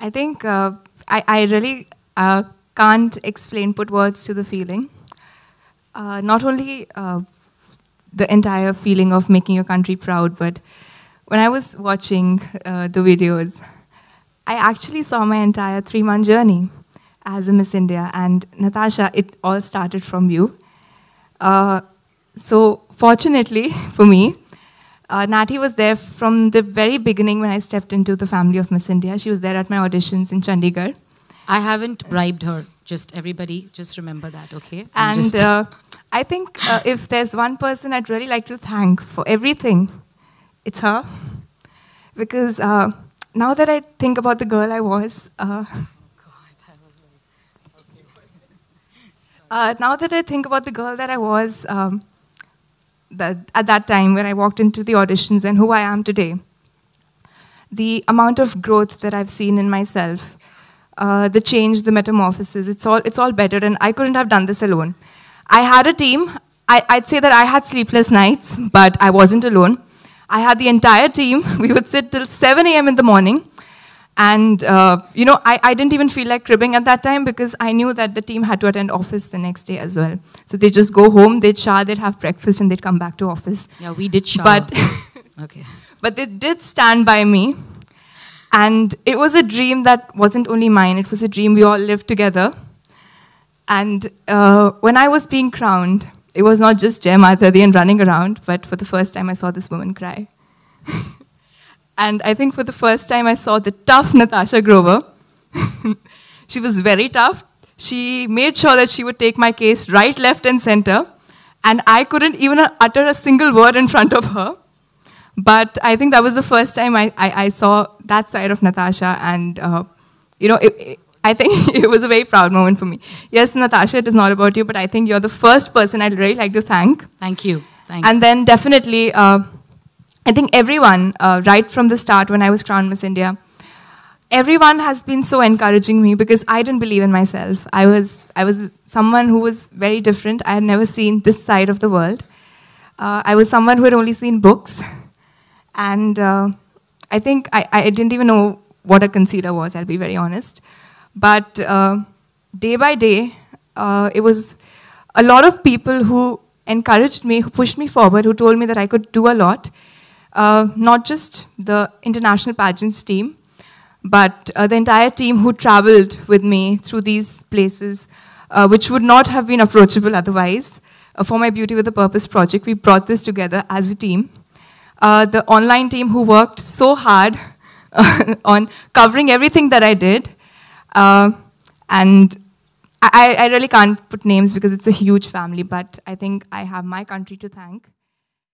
I think uh, I, I, really uh, can't explain, put words to the feeling. Uh, not only uh, the entire feeling of making your country proud, but when I was watching uh, the videos, I actually saw my entire three month journey as a Miss India. And Natasha, it all started from you. Uh, so, fortunately for me, uh, Nati was there from the very beginning when I stepped into the family of Miss India. She was there at my auditions in Chandigarh. I haven't bribed her. Just everybody, just remember that, okay? I'm and uh, I think uh, if there's one person I'd really like to thank for everything, it's her. Because uh, now that I think about the girl I was, uh, uh, now that I think about the girl that I was, um, that, at that time when I walked into the auditions and who I am today. The amount of growth that I've seen in myself, uh, the change, the metamorphosis, it's all, it's all better, and I couldn't have done this alone. I had a team. I, I'd say that I had sleepless nights, but I wasn't alone. I had the entire team. We would sit till 7 a.m. in the morning and, uh, you know, I, I didn't even feel like cribbing at that time because I knew that the team had to attend office the next day as well. So they just go home, they'd shower, they'd have breakfast, and they'd come back to office. Yeah, we did shower. But, okay. but they did stand by me. And it was a dream that wasn't only mine, it was a dream we all lived together. And uh, when I was being crowned, it was not just Jaya Mathadi and running around, but for the first time I saw this woman cry. And I think for the first time, I saw the tough Natasha Grover. she was very tough. She made sure that she would take my case right, left, and center. And I couldn't even utter a single word in front of her. But I think that was the first time I, I, I saw that side of Natasha. And, uh, you know, it, it, I think it was a very proud moment for me. Yes, Natasha, it is not about you, but I think you're the first person I'd really like to thank. Thank you. Thanks. And then definitely, uh, I think everyone, uh, right from the start when I was crowned Miss India, everyone has been so encouraging me because I didn't believe in myself. I was, I was someone who was very different. I had never seen this side of the world. Uh, I was someone who had only seen books. And uh, I think I, I, didn't even know what a concealer was, I'll be very honest. But uh, day by day, uh, it was a lot of people who encouraged me, who pushed me forward, who told me that I could do a lot uh, not just the international pageants team, but uh, the entire team who traveled with me through these places, uh, which would not have been approachable otherwise. Uh, for my Beauty with a Purpose project, we brought this together as a team. Uh, the online team who worked so hard on covering everything that I did. Uh, and I, I really can't put names because it's a huge family, but I think I have my country to thank.